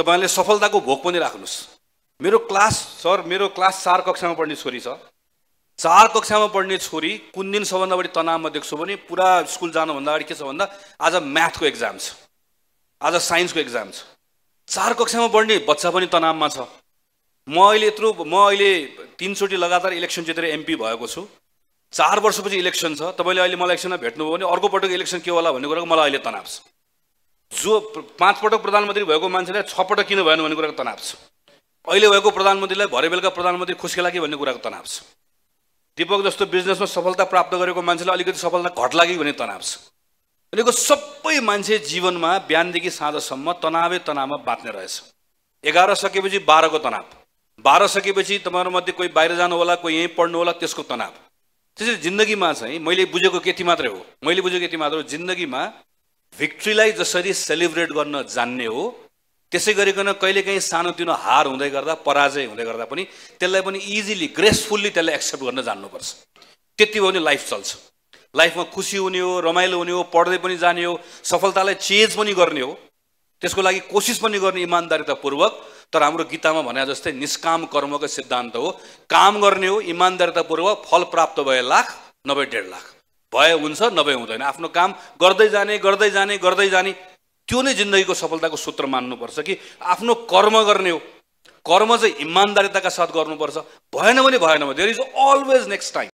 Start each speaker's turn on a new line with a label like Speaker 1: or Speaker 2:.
Speaker 1: तपाईँले सफलताको भोग पनि राख्नुहोस् मेरो क्लास सर मेरो क्लास चार कक्षामा पढ्ने छोरी छ चार कक्षामा पढ्ने छोरी कुन दिन सबभन्दा बढी तनावमा देख्छु भने पुरा स्कुल जानुभन्दा अगाडि के छ भन्दा आज म्याथको एक्जाम छ आज साइन्सको एक्जाम छ चार कक्षामा पढ्ने बच्चा पनि तनावमा छ म अहिले यत्रो म अहिले तिनचोटि लगातार इलेक्सन जितेर एमपी भएको छु चार वर्षपछि इलेक्सन छ तपाईँले अहिले मलाई इलेक्सनमा भेट्नुभयो भने अर्को पटक इलेक्सन के होला भन्ने कुराको मलाई अहिले तनाव छ जो पाँचपटक प्रधानमन्त्री भएको मान्छेलाई छ पटक किन भएन भन्ने कुराको तनाव छ अहिले भएको प्रधानमन्त्रीलाई भरे बेलुका प्रधानमन्त्री खुस्केला कि भन्ने कुराको तनाव छ दिपक जस्तो बिजनेसमा सफलता प्राप्त गरेको मान्छेलाई अलिकति सफलता घट्ला कि भन्ने तनाव छ भनेको सबै मान्छे जीवनमा बिहानदेखि साँझसम्म तनावै तनावमा बाँच्ने रहेछ एघार सकेपछि बाह्रको तनाव बाह्र सकेपछि तपाईँहरूमध्ये कोही बाहिर जानु होला कोही यहीँ पढ्नु होला त्यसको तनाव त्यसरी जिन्दगीमा चाहिँ मैले बुझेको यति मात्रै हो मैले बुझेको यति मात्र हो जिन्दगीमा भिक्ट्रीलाई जसरी सेलिब्रेट गर्न जान्ने हो त्यसै गरिकन कहिलेकाहीँ सानोतिनो हार हुँदै गर्दा पराजय हुँदै गर्दा पनि त्यसलाई पनि इजिली ग्रेसफुल्ली त्यसलाई एक्सेप्ट गर्न जान्नुपर्छ त्यति भयो भने लाइफ चल्छ लाइफमा खुसी हुने हो रमाइलो हुने हो पढ्दै पनि जाने हो सफलतालाई चेज पनि गर्ने हो त्यसको लागि कोसिस पनि गर्ने इमान्दारितापूर्वक तर हाम्रो गीतामा भने जस्तै निष्काम कर्मको सिद्धान्त हो काम गर्ने हो इमान्दारितापूर्वक फल प्राप्त भए लाख नभए डेढ लाख भए हुन्छ नभए हुँदैन आफ्नो काम गर्दै जाने गर्दै जाने गर्दै जाने त्यो नै जिन्दगीको सफलताको सूत्र मान्नुपर्छ कि आफ्नो कर्म गर्ने हो कर्म चाहिँ इमान्दारिताका साथ गर्नुपर्छ भएन भने भएन भने there is always next time